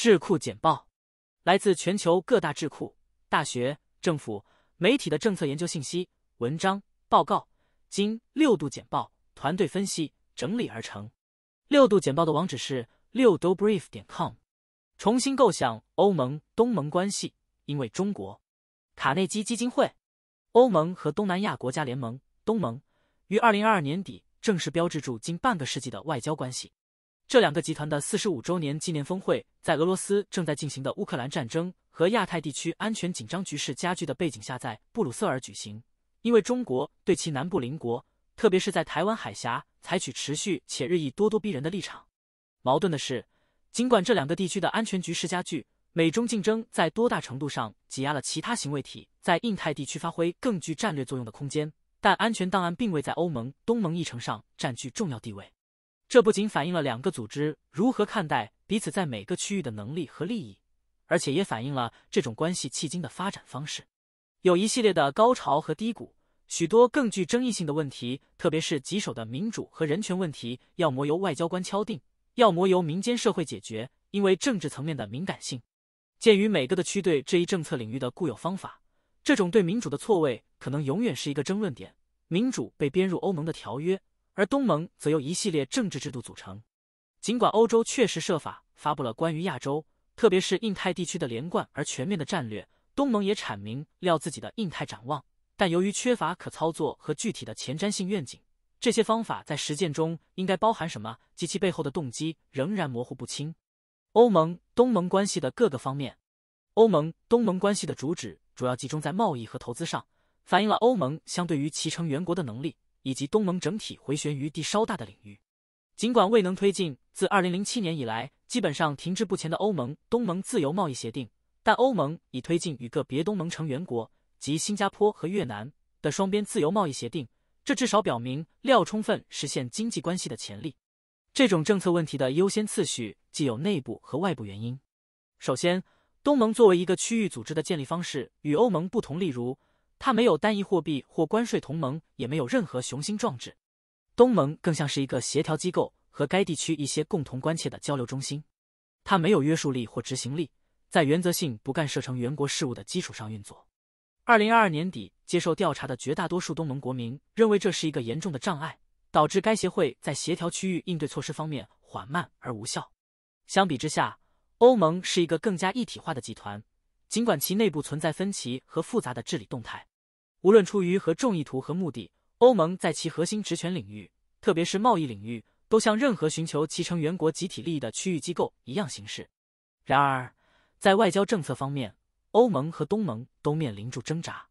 智库简报，来自全球各大智库、大学、政府、媒体的政策研究信息、文章、报告，经六度简报团队分析整理而成。六度简报的网址是六度 brief 点 com。重新构想欧盟东盟关系，因为中国，卡内基基金会，欧盟和东南亚国家联盟东盟于二零二二年底正式标志住近半个世纪的外交关系。这两个集团的四十五周年纪念峰会在俄罗斯正在进行的乌克兰战争和亚太地区安全紧张局势加剧的背景下，在布鲁塞尔举行，因为中国对其南部邻国，特别是在台湾海峡，采取持续且日益咄咄逼人的立场。矛盾的是，尽管这两个地区的安全局势加剧，美中竞争在多大程度上挤压了其他行为体在印太地区发挥更具战略作用的空间，但安全档案并未在欧盟、东盟议程上占据重要地位。这不仅反映了两个组织如何看待彼此在每个区域的能力和利益，而且也反映了这种关系迄今的发展方式，有一系列的高潮和低谷。许多更具争议性的问题，特别是棘手的民主和人权问题，要么由外交官敲定，要么由民间社会解决，因为政治层面的敏感性。鉴于每个的区对这一政策领域的固有方法，这种对民主的错位可能永远是一个争论点。民主被编入欧盟的条约。而东盟则由一系列政治制度组成。尽管欧洲确实设法发布了关于亚洲，特别是印太地区的连贯而全面的战略，东盟也阐明了自己的印太展望，但由于缺乏可操作和具体的前瞻性愿景，这些方法在实践中应该包含什么及其背后的动机仍然模糊不清。欧盟东盟关系的各个方面，欧盟东盟关系的主旨主要集中在贸易和投资上，反映了欧盟相对于其成员国的能力。以及东盟整体回旋余地稍大的领域，尽管未能推进自2007年以来基本上停滞不前的欧盟东盟自由贸易协定，但欧盟已推进与个别东盟成员国及新加坡和越南的双边自由贸易协定，这至少表明料充分实现经济关系的潜力。这种政策问题的优先次序既有内部和外部原因。首先，东盟作为一个区域组织的建立方式与欧盟不同，例如。它没有单一货币或关税同盟，也没有任何雄心壮志。东盟更像是一个协调机构和该地区一些共同关切的交流中心。它没有约束力或执行力，在原则性不干涉成员国事务的基础上运作。二零二二年底接受调查的绝大多数东盟国民认为这是一个严重的障碍，导致该协会在协调区域应对措施方面缓慢而无效。相比之下，欧盟是一个更加一体化的集团，尽管其内部存在分歧和复杂的治理动态。无论出于何种意图和目的，欧盟在其核心职权领域，特别是贸易领域，都像任何寻求其成员国集体利益的区域机构一样行事。然而，在外交政策方面，欧盟和东盟都面临着挣扎。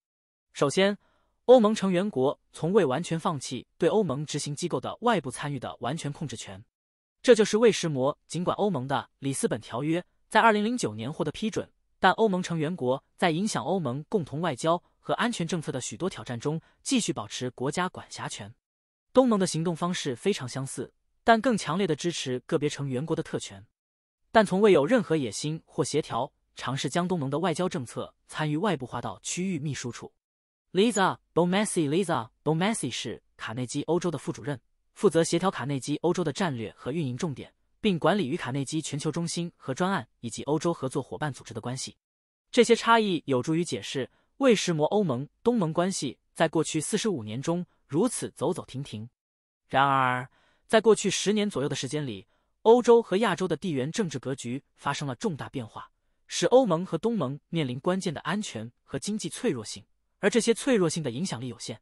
首先，欧盟成员国从未完全放弃对欧盟执行机构的外部参与的完全控制权，这就是为什么尽管欧盟的里斯本条约在二零零九年获得批准，但欧盟成员国在影响欧盟共同外交。和安全政策的许多挑战中，继续保持国家管辖权。东盟的行动方式非常相似，但更强烈地支持个别成员国的特权，但从未有任何野心或协调尝试将东盟的外交政策参与外部化到区域秘书处。Liza b o m a e s i l i s a b o m a e s i 是卡内基欧洲的副主任，负责协调卡内基欧洲的战略和运营重点，并管理与卡内基全球中心和专案以及欧洲合作伙伴组织的关系。这些差异有助于解释。为什么欧盟、东盟关系在过去四十五年中如此走走停停？然而，在过去十年左右的时间里，欧洲和亚洲的地缘政治格局发生了重大变化，使欧盟和东盟面临关键的安全和经济脆弱性，而这些脆弱性的影响力有限。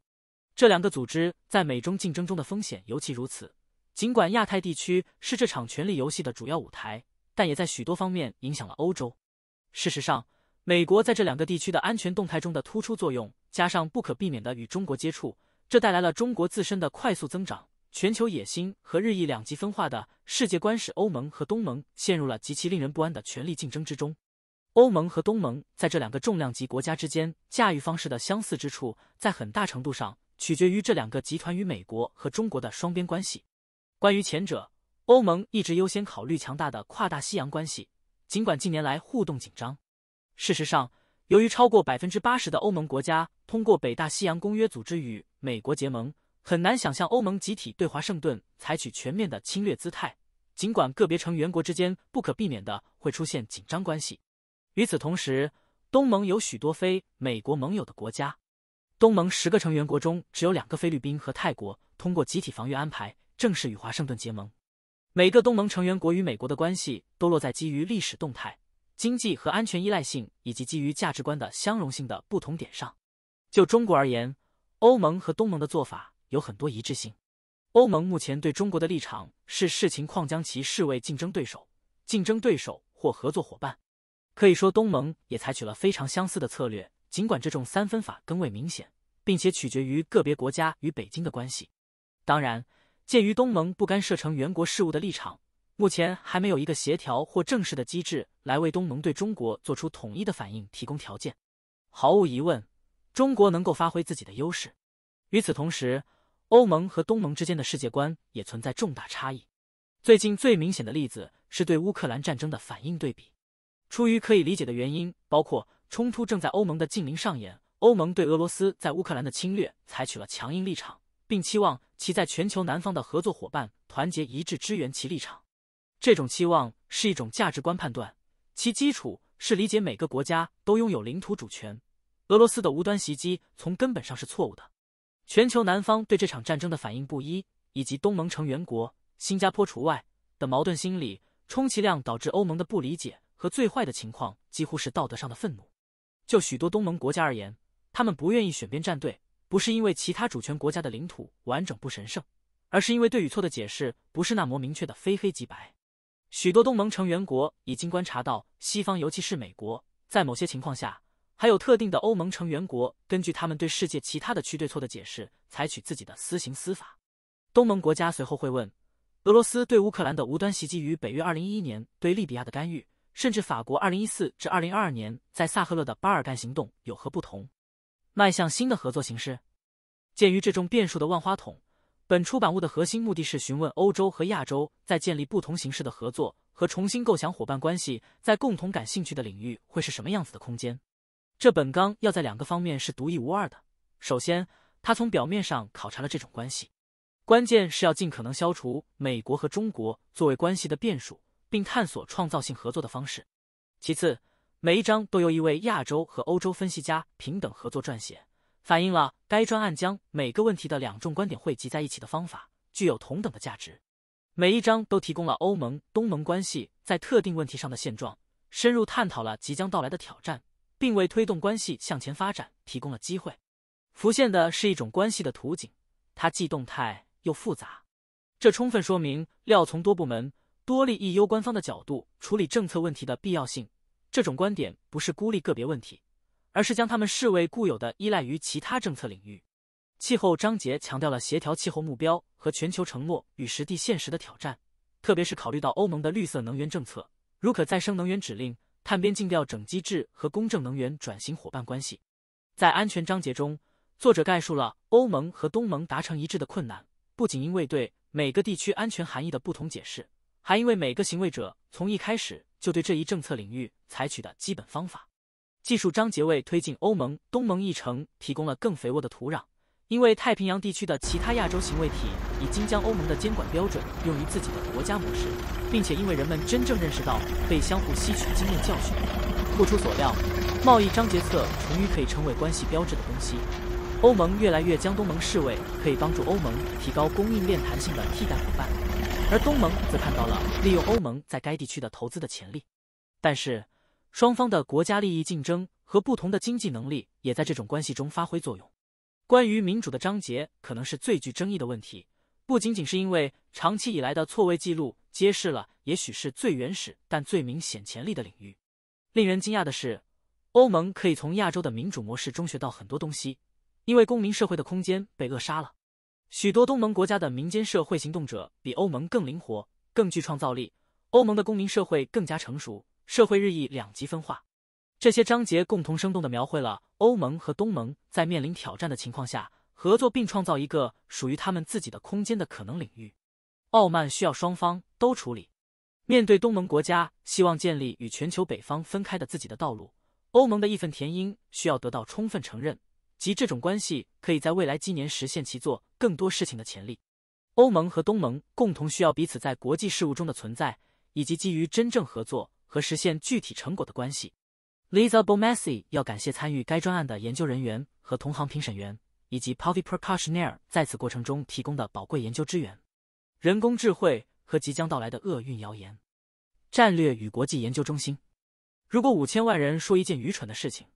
这两个组织在美中竞争中的风险尤其如此。尽管亚太地区是这场权力游戏的主要舞台，但也在许多方面影响了欧洲。事实上。美国在这两个地区的安全动态中的突出作用，加上不可避免的与中国接触，这带来了中国自身的快速增长、全球野心和日益两极分化的世界观，使欧盟和东盟陷入了极其令人不安的权力竞争之中。欧盟和东盟在这两个重量级国家之间驾驭方式的相似之处，在很大程度上取决于这两个集团与美国和中国的双边关系。关于前者，欧盟一直优先考虑强大的跨大西洋关系，尽管近年来互动紧张。事实上，由于超过百分之八十的欧盟国家通过北大西洋公约组织与美国结盟，很难想象欧盟集体对华盛顿采取全面的侵略姿态。尽管个别成员国之间不可避免的会出现紧张关系。与此同时，东盟有许多非美国盟友的国家。东盟十个成员国中，只有两个菲律宾和泰国通过集体防御安排正式与华盛顿结盟。每个东盟成员国与美国的关系都落在基于历史动态。经济和安全依赖性，以及基于价值观的相容性的不同点上，就中国而言，欧盟和东盟的做法有很多一致性。欧盟目前对中国的立场是视情况将其视为竞争对手、竞争对手或合作伙伴。可以说，东盟也采取了非常相似的策略，尽管这种三分法更为明显，并且取决于个别国家与北京的关系。当然，鉴于东盟不干涉成员国事务的立场。目前还没有一个协调或正式的机制来为东盟对中国做出统一的反应提供条件。毫无疑问，中国能够发挥自己的优势。与此同时，欧盟和东盟之间的世界观也存在重大差异。最近最明显的例子是对乌克兰战争的反应对比。出于可以理解的原因，包括冲突正在欧盟的近邻上演，欧盟对俄罗斯在乌克兰的侵略采取了强硬立场，并期望其在全球南方的合作伙伴团结一致，支援其立场。这种期望是一种价值观判断，其基础是理解每个国家都拥有领土主权。俄罗斯的无端袭击从根本上是错误的。全球南方对这场战争的反应不一，以及东盟成员国（新加坡除外）的矛盾心理，充其量导致欧盟的不理解和最坏的情况几乎是道德上的愤怒。就许多东盟国家而言，他们不愿意选边站队，不是因为其他主权国家的领土完整不神圣，而是因为对与错的解释不是那么明确的，非黑即白。许多东盟成员国已经观察到，西方，尤其是美国，在某些情况下，还有特定的欧盟成员国，根据他们对世界其他的区对错的解释，采取自己的私刑司法。东盟国家随后会问：俄罗斯对乌克兰的无端袭击与北约二零一一年对利比亚的干预，甚至法国二零一四至二零二二年在萨赫勒的巴尔干行动有何不同？迈向新的合作形式？鉴于这种变数的万花筒。本出版物的核心目的是询问欧洲和亚洲在建立不同形式的合作和重新构想伙伴关系在共同感兴趣的领域会是什么样子的空间。这本纲要在两个方面是独一无二的：首先，它从表面上考察了这种关系；关键是要尽可能消除美国和中国作为关系的变数，并探索创造性合作的方式。其次，每一章都由一位亚洲和欧洲分析家平等合作撰写。反映了该专案将每个问题的两种观点汇集在一起的方法具有同等的价值。每一章都提供了欧盟东盟关系在特定问题上的现状，深入探讨了即将到来的挑战，并为推动关系向前发展提供了机会。浮现的是一种关系的图景，它既动态又复杂。这充分说明，要从多部门、多利益攸关方的角度处理政策问题的必要性。这种观点不是孤立个别问题。而是将它们视为固有的依赖于其他政策领域。气候章节强调了协调气候目标和全球承诺与实地现实的挑战，特别是考虑到欧盟的绿色能源政策，如可再生能源指令、碳边境调整机制和公正能源转型伙伴关系。在安全章节中，作者概述了欧盟和东盟达成一致的困难，不仅因为对每个地区安全含义的不同解释，还因为每个行为者从一开始就对这一政策领域采取的基本方法。技术章节为推进欧盟东盟议程提供了更肥沃的土壤，因为太平洋地区的其他亚洲行为体已经将欧盟的监管标准用于自己的国家模式，并且因为人们真正认识到可以相互吸取经验教训。不出所料，贸易章节册终于可以成为关系标志的东西。欧盟越来越将东盟视为可以帮助欧盟提高供应链弹性的替代伙伴，而东盟则看到了利用欧盟在该地区的投资的潜力。但是。双方的国家利益竞争和不同的经济能力也在这种关系中发挥作用。关于民主的章节可能是最具争议的问题，不仅仅是因为长期以来的错位记录揭示了也许是最原始但最明显潜力的领域。令人惊讶的是，欧盟可以从亚洲的民主模式中学到很多东西，因为公民社会的空间被扼杀了。许多东盟国家的民间社会行动者比欧盟更灵活、更具创造力，欧盟的公民社会更加成熟。社会日益两极分化，这些章节共同生动地描绘了欧盟和东盟在面临挑战的情况下合作并创造一个属于他们自己的空间的可能领域。傲慢需要双方都处理。面对东盟国家希望建立与全球北方分开的自己的道路，欧盟的义愤填膺需要得到充分承认，即这种关系可以在未来几年实现其做更多事情的潜力。欧盟和东盟共同需要彼此在国际事务中的存在，以及基于真正合作。和实现具体成果的关系。l i s a Bommese 要感谢参与该专案的研究人员和同行评审员，以及 p a v i Percashner 在此过程中提供的宝贵研究支援。人工智慧和即将到来的厄运谣言。战略与国际研究中心。如果五千万人说一件愚蠢的事情，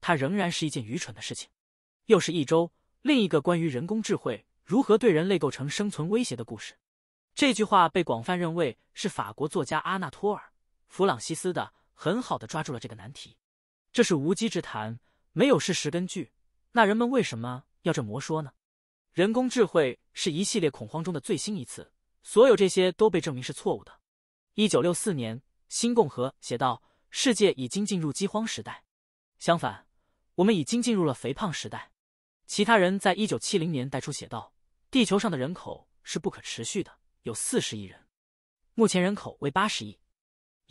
它仍然是一件愚蠢的事情。又是一周，另一个关于人工智慧如何对人类构成生存威胁的故事。这句话被广泛认为是法国作家阿纳托尔。弗朗西斯的很好的抓住了这个难题，这是无稽之谈，没有事实根据。那人们为什么要这魔说呢？人工智慧是一系列恐慌中的最新一次，所有这些都被证明是错误的。一九六四年，新共和写道：“世界已经进入饥荒时代，相反，我们已经进入了肥胖时代。”其他人在一九七零年代初写道：“地球上的人口是不可持续的，有四十亿人，目前人口为八十亿。”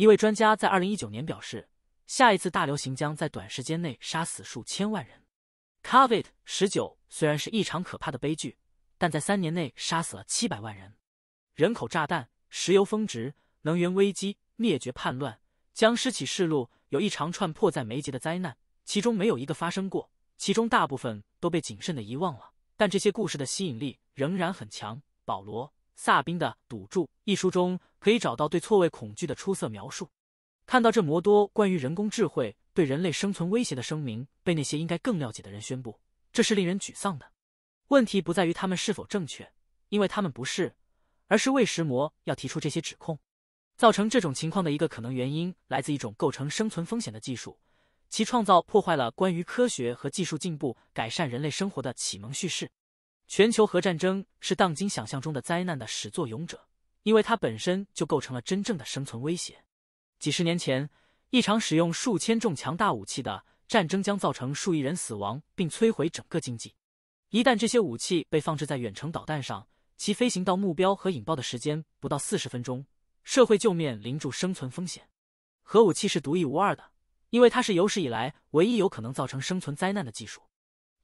一位专家在二零一九年表示，下一次大流行将在短时间内杀死数千万人。Covid 十九虽然是异常可怕的悲剧，但在三年内杀死了七百万人。人口炸弹、石油峰值、能源危机、灭绝叛乱、僵尸启示录，有一长串迫在眉睫的灾难，其中没有一个发生过，其中大部分都被谨慎的遗忘了。但这些故事的吸引力仍然很强。保罗。《萨宾的赌注》一书中可以找到对错位恐惧的出色描述。看到这魔多关于人工智慧对人类生存威胁的声明被那些应该更了解的人宣布，这是令人沮丧的。问题不在于他们是否正确，因为他们不是，而是为时魔要提出这些指控。造成这种情况的一个可能原因来自一种构成生存风险的技术，其创造破坏了关于科学和技术进步改善人类生活的启蒙叙事。全球核战争是当今想象中的灾难的始作俑者，因为它本身就构成了真正的生存威胁。几十年前，一场使用数千种强大武器的战争将造成数亿人死亡并摧毁整个经济。一旦这些武器被放置在远程导弹上，其飞行到目标和引爆的时间不到四十分钟，社会就面临住生存风险。核武器是独一无二的，因为它是有史以来唯一有可能造成生存灾难的技术。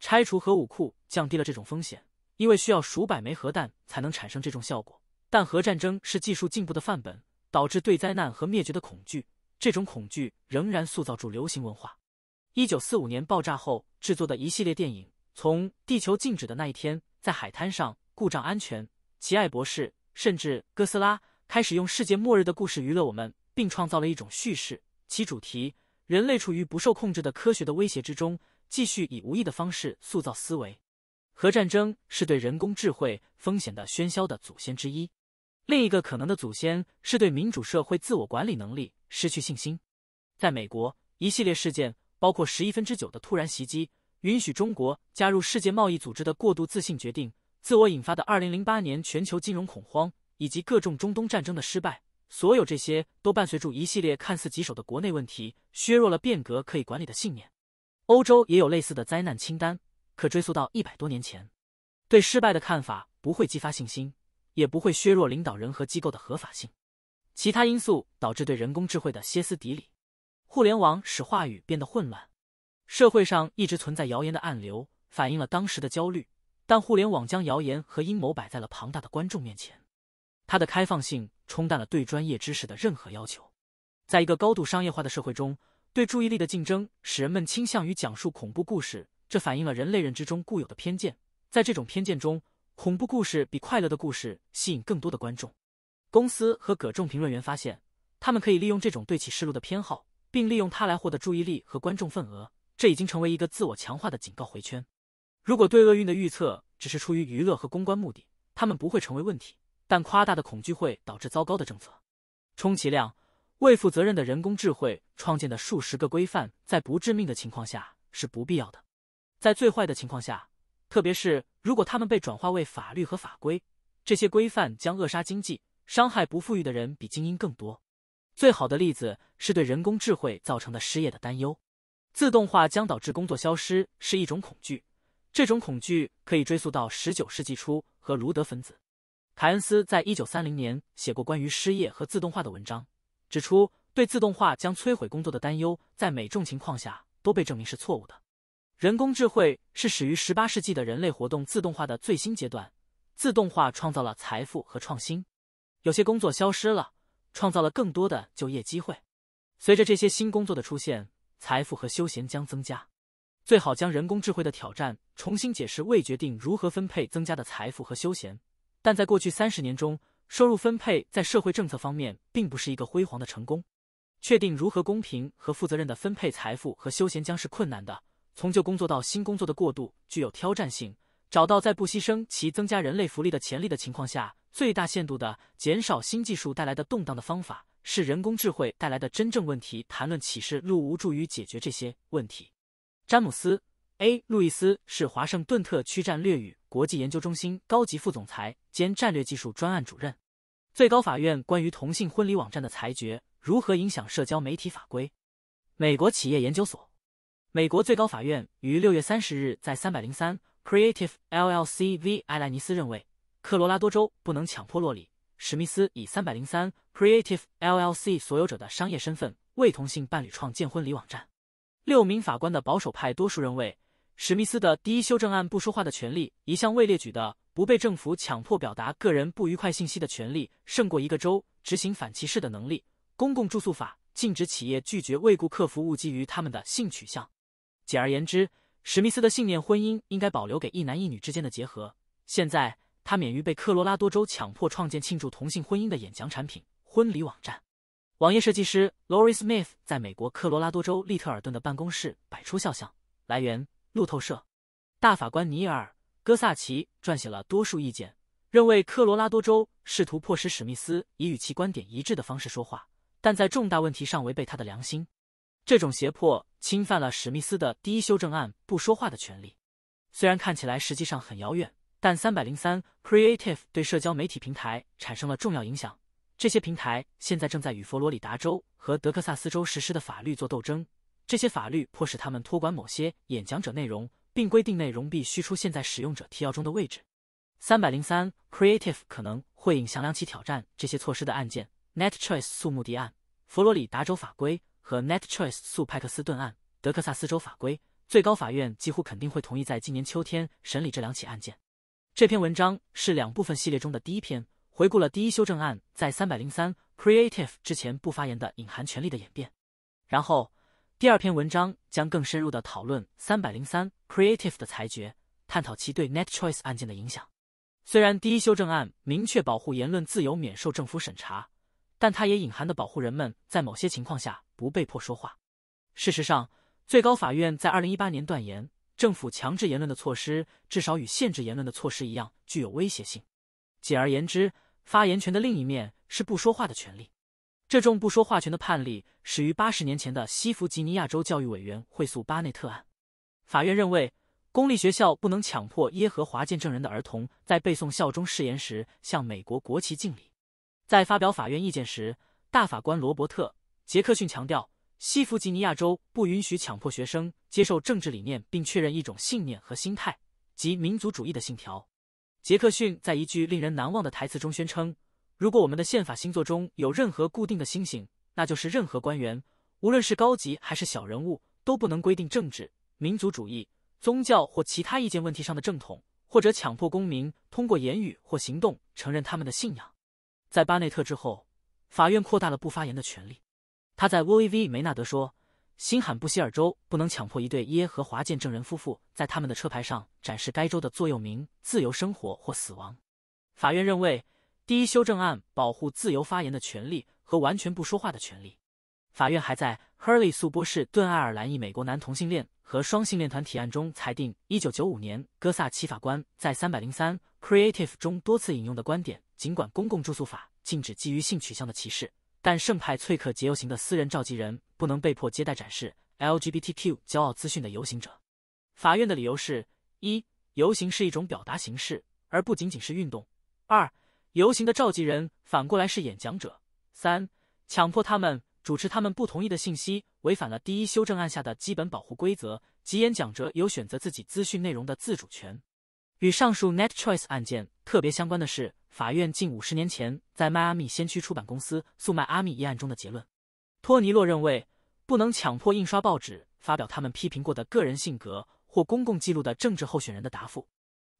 拆除核武库降低了这种风险。因为需要数百枚核弹才能产生这种效果，但核战争是技术进步的范本，导致对灾难和灭绝的恐惧。这种恐惧仍然塑造住流行文化。一九四五年爆炸后制作的一系列电影，从《地球静止的那一天》在海滩上故障安全，奇爱博士，甚至哥斯拉，开始用世界末日的故事娱乐我们，并创造了一种叙事，其主题人类处于不受控制的科学的威胁之中，继续以无意的方式塑造思维。核战争是对人工智慧风险的喧嚣的祖先之一，另一个可能的祖先是对民主社会自我管理能力失去信心。在美国，一系列事件，包括十一分之九的突然袭击，允许中国加入世界贸易组织的过度自信决定，自我引发的二零零八年全球金融恐慌，以及各种中东战争的失败，所有这些都伴随住一系列看似棘手的国内问题，削弱了变革可以管理的信念。欧洲也有类似的灾难清单。可追溯到一百多年前，对失败的看法不会激发信心，也不会削弱领导人和机构的合法性。其他因素导致对人工智慧的歇斯底里。互联网使话语变得混乱，社会上一直存在谣言的暗流，反映了当时的焦虑。但互联网将谣言和阴谋摆在了庞大的观众面前，它的开放性冲淡了对专业知识的任何要求。在一个高度商业化的社会中，对注意力的竞争使人们倾向于讲述恐怖故事。这反映了人类认知中固有的偏见。在这种偏见中，恐怖故事比快乐的故事吸引更多的观众。公司和葛仲评论员发现，他们可以利用这种对启示录的偏好，并利用它来获得注意力和观众份额。这已经成为一个自我强化的警告回圈。如果对厄运的预测只是出于娱乐和公关目的，他们不会成为问题。但夸大的恐惧会导致糟糕的政策。充其量，未负责任的人工智慧创建的数十个规范，在不致命的情况下是不必要的。在最坏的情况下，特别是如果他们被转化为法律和法规，这些规范将扼杀经济，伤害不富裕的人比精英更多。最好的例子是对人工智慧造成的失业的担忧。自动化将导致工作消失，是一种恐惧。这种恐惧可以追溯到十九世纪初和卢德分子。凯恩斯在一九三零年写过关于失业和自动化的文章，指出对自动化将摧毁工作的担忧在每种情况下都被证明是错误的。人工智慧是始于十八世纪的人类活动自动化的最新阶段。自动化创造了财富和创新，有些工作消失了，创造了更多的就业机会。随着这些新工作的出现，财富和休闲将增加。最好将人工智慧的挑战重新解释为决定如何分配增加的财富和休闲。但在过去三十年中，收入分配在社会政策方面并不是一个辉煌的成功。确定如何公平和负责任的分配财富和休闲将是困难的。从旧工作到新工作的过渡具有挑战性。找到在不牺牲其增加人类福利的潜力的情况下，最大限度的减少新技术带来的动荡的方法，是人工智慧带来的真正问题。谈论启示录无助于解决这些问题。詹姆斯 ·A· 路易斯是华盛顿特区战略与国际研究中心高级副总裁兼战略技术专案主任。最高法院关于同性婚礼网站的裁决如何影响社交媒体法规？美国企业研究所。美国最高法院于六月三十日在三百零三 Creative LLC v. 埃莱尼斯认为，科罗拉多州不能强迫洛里·史密斯以三百零三 Creative LLC 所有者的商业身份为同性伴侣创建婚礼网站。六名法官的保守派多数认为，史密斯的第一修正案不说话的权利一向未列举的不被政府强迫表达个人不愉快信息的权利，胜过一个州执行反歧视的能力。公共住宿法禁止企业拒绝为顾客服务基于他们的性取向。简而言之，史密斯的信念：婚姻应该保留给一男一女之间的结合。现在，他免于被科罗拉多州强迫创建庆祝同性婚姻的演讲产品、婚礼网站。网页设计师 Lori Smith 在美国科罗拉多州利特尔顿的办公室摆出肖像。来源：路透社。大法官尼尔·戈萨奇撰写了多数意见，认为科罗拉多州试图迫使史密斯以与其观点一致的方式说话，但在重大问题上违背他的良心。这种胁迫侵犯了史密斯的第一修正案不说话的权利。虽然看起来实际上很遥远，但三百零三 Creative 对社交媒体平台产生了重要影响。这些平台现在正在与佛罗里达州和德克萨斯州实施的法律做斗争。这些法律迫使他们托管某些演讲者内容，并规定内容必须出现在使用者提要中的位置。三百零三 Creative 可能会影响两起挑战这些措施的案件：NetChoice 诉目的案、佛罗里达州法规。和 NetChoice 诉派克斯顿案，德克萨斯州法规最高法院几乎肯定会同意在今年秋天审理这两起案件。这篇文章是两部分系列中的第一篇，回顾了第一修正案在303 Creative 之前不发言的隐含权利的演变。然后，第二篇文章将更深入的讨论303 Creative 的裁决，探讨其对 NetChoice 案件的影响。虽然第一修正案明确保护言论自由免受政府审查。但它也隐含的保护人们在某些情况下不被迫说话。事实上，最高法院在二零一八年断言，政府强制言论的措施至少与限制言论的措施一样具有威胁性。简而言之，发言权的另一面是不说话的权利。这种不说话权的判例始于八十年前的西弗吉尼亚州教育委员会诉巴内特案。法院认为，公立学校不能强迫耶和华见证人的儿童在背诵效忠誓言时向美国国旗敬礼。在发表法院意见时，大法官罗伯特·杰克逊强调，西弗吉尼亚州不允许强迫学生接受政治理念，并确认一种信念和心态及民族主义的信条。杰克逊在一句令人难忘的台词中宣称：“如果我们的宪法星座中有任何固定的星星，那就是任何官员，无论是高级还是小人物，都不能规定政治、民族主义、宗教或其他意见问题上的正统，或者强迫公民通过言语或行动承认他们的信仰。”在巴内特之后，法院扩大了不发言的权利。他在沃伊维梅纳德说：“新罕布希尔州不能强迫一对耶和华见证人夫妇在他们的车牌上展示该州的座右铭‘自由生活或死亡’。”法院认为，第一修正案保护自由发言的权利和完全不说话的权利。法院还在 Hurley 诉波士顿爱尔兰裔美国男同性恋和双性恋团体案中裁定，一九九五年戈萨奇法官在三百零三 Creative 中多次引用的观点：尽管公共住宿法禁止基于性取向的歧视，但圣派翠克节游行的私人召集人不能被迫接待展示 LGBTQ 骄傲资讯的游行者。法院的理由是：一、游行是一种表达形式，而不仅仅是运动；二、游行的召集人反过来是演讲者；三、强迫他们。主持他们不同意的信息违反了第一修正案下的基本保护规则，即演讲者有选择自己资讯内容的自主权。与上述 NetChoice 案件特别相关的是，法院近五十年前在迈阿密先驱出版公司诉迈阿密一案中的结论。托尼洛认为，不能强迫印刷报纸发表他们批评过的个人性格或公共记录的政治候选人的答复。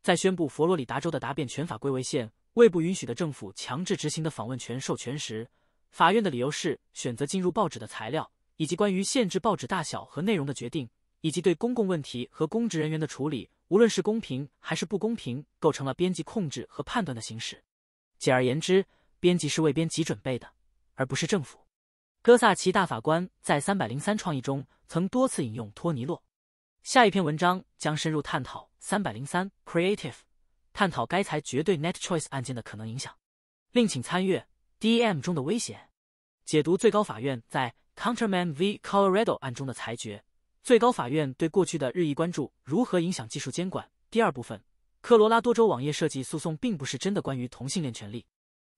在宣布佛罗里达州的答辩权法规为县未不允许的政府强制执行的访问权授权时。法院的理由是，选择进入报纸的材料，以及关于限制报纸大小和内容的决定，以及对公共问题和公职人员的处理，无论是公平还是不公平，构成了编辑控制和判断的形式。简而言之，编辑是为编辑准备的，而不是政府。哥萨奇大法官在三百零三创意中曾多次引用托尼洛。下一篇文章将深入探讨三百零三 Creative，探讨该裁绝对 NetChoice 案件的可能影响。另请参阅。D.M. 中的危险。解读最高法院在 Counterman v. Colorado 案中的裁决。最高法院对过去的日益关注如何影响技术监管？第二部分：科罗拉多州网页设计诉讼并不是真的关于同性恋权利。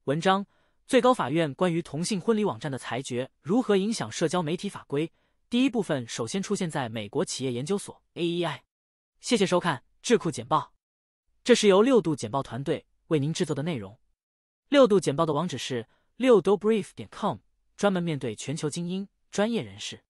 文章：最高法院关于同性婚礼网站的裁决如何影响社交媒体法规？第一部分首先出现在美国企业研究所 （A.E.I.）。谢谢收看智库简报，这是由六度简报团队为您制作的内容。六度简报的网址是六度 brief 点 com，专门面对全球精英专业人士。